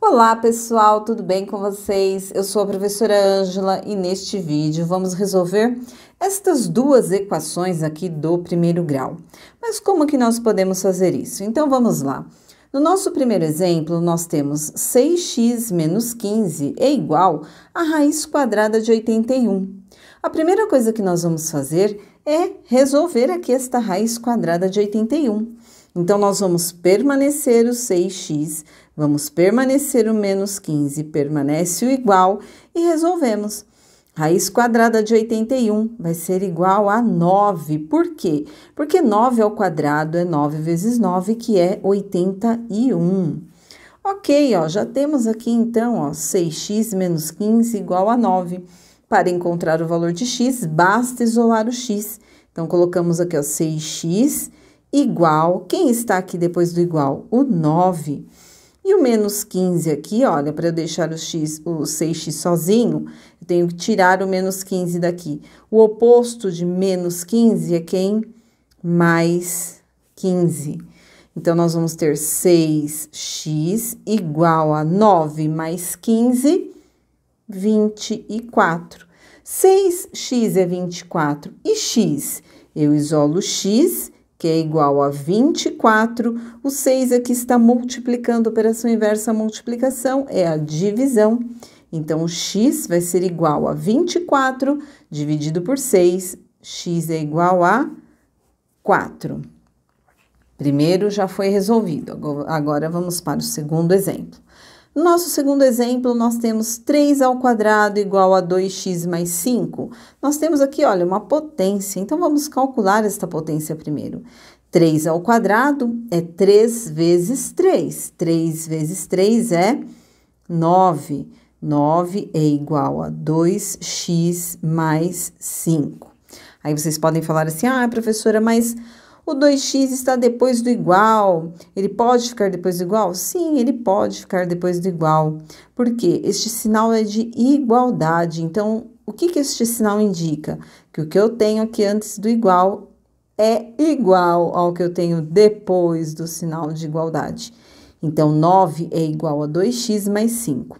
Olá pessoal, tudo bem com vocês? Eu sou a professora Ângela e neste vídeo vamos resolver estas duas equações aqui do primeiro grau. Mas como que nós podemos fazer isso? Então vamos lá. No nosso primeiro exemplo, nós temos 6x menos 15 é igual a raiz quadrada de 81. A primeira coisa que nós vamos fazer é resolver aqui esta raiz quadrada de 81. Então, nós vamos permanecer o 6x Vamos permanecer o menos 15, permanece o igual e resolvemos. Raiz quadrada de 81 vai ser igual a 9. Por quê? Porque 9 ao quadrado é 9 vezes 9, que é 81. Ok, ó, já temos aqui então ó, 6x menos 15 igual a 9. Para encontrar o valor de x, basta isolar o x. Então, colocamos aqui ó, 6x igual, quem está aqui depois do igual? O 9. E o menos 15 aqui, olha, para eu deixar o, x, o 6x sozinho, eu tenho que tirar o menos 15 daqui. O oposto de menos 15 é quem? Mais 15. Então, nós vamos ter 6x igual a 9 mais 15, 24. 6x é 24 e x, eu isolo x que é igual a 24. O 6 aqui é está multiplicando, operação inversa multiplicação é a divisão. Então, o x vai ser igual a 24 dividido por 6. x é igual a 4. Primeiro já foi resolvido, agora vamos para o segundo exemplo. No nosso segundo exemplo, nós temos 3 ao quadrado igual a 2x mais 5. Nós temos aqui, olha, uma potência, então vamos calcular esta potência primeiro. 3 ao quadrado é 3 vezes 3. 3 vezes 3 é 9. 9 é igual a 2x mais 5. Aí vocês podem falar assim, ah, professora, mas o 2x está depois do igual. Ele pode ficar depois do igual? Sim, ele pode ficar depois do igual. porque Este sinal é de igualdade. Então, o que, que este sinal indica? Que o que eu tenho aqui antes do igual é igual ao que eu tenho depois do sinal de igualdade. Então, 9 é igual a 2x mais 5.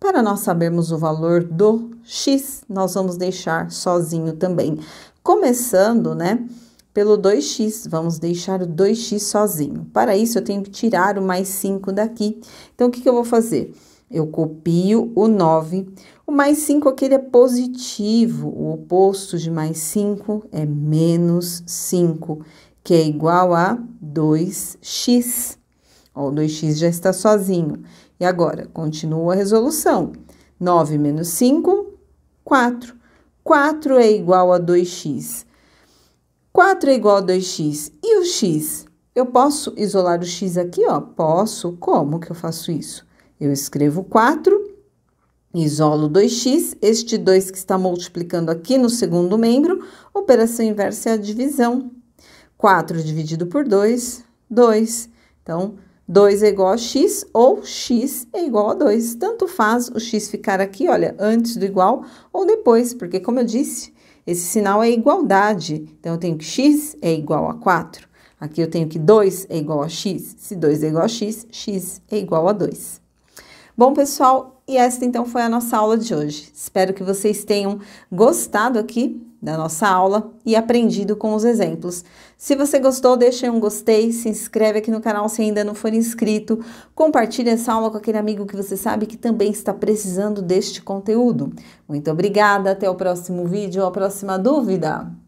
Para nós sabermos o valor do x, nós vamos deixar sozinho também. Começando, né? pelo 2x, vamos deixar o 2x sozinho. Para isso, eu tenho que tirar o mais 5 daqui. Então, o que, que eu vou fazer? Eu copio o 9. O mais 5 aqui é positivo, o oposto de mais 5 é menos 5, que é igual a 2x. Ó, o 2x já está sozinho. E agora, continua a resolução. 9 menos 5, 4. 4 é igual a 2x. 4 é igual a 2x. E o x? Eu posso isolar o x aqui, ó? Posso. Como que eu faço isso? Eu escrevo 4, isolo 2x, este 2 que está multiplicando aqui no segundo membro, operação inversa é a divisão. 4 dividido por 2, 2. Então, 2 é igual a x ou x é igual a 2. Tanto faz o x ficar aqui, olha, antes do igual ou depois, porque como eu disse, esse sinal é igualdade. Então, eu tenho que x é igual a 4. Aqui eu tenho que 2 é igual a x. Se 2 é igual a x, x é igual a 2. Bom, pessoal, e esta então foi a nossa aula de hoje. Espero que vocês tenham gostado aqui da nossa aula e aprendido com os exemplos. Se você gostou, deixe um gostei, se inscreve aqui no canal se ainda não for inscrito, compartilhe essa aula com aquele amigo que você sabe que também está precisando deste conteúdo. Muito obrigada, até o próximo vídeo, a próxima dúvida.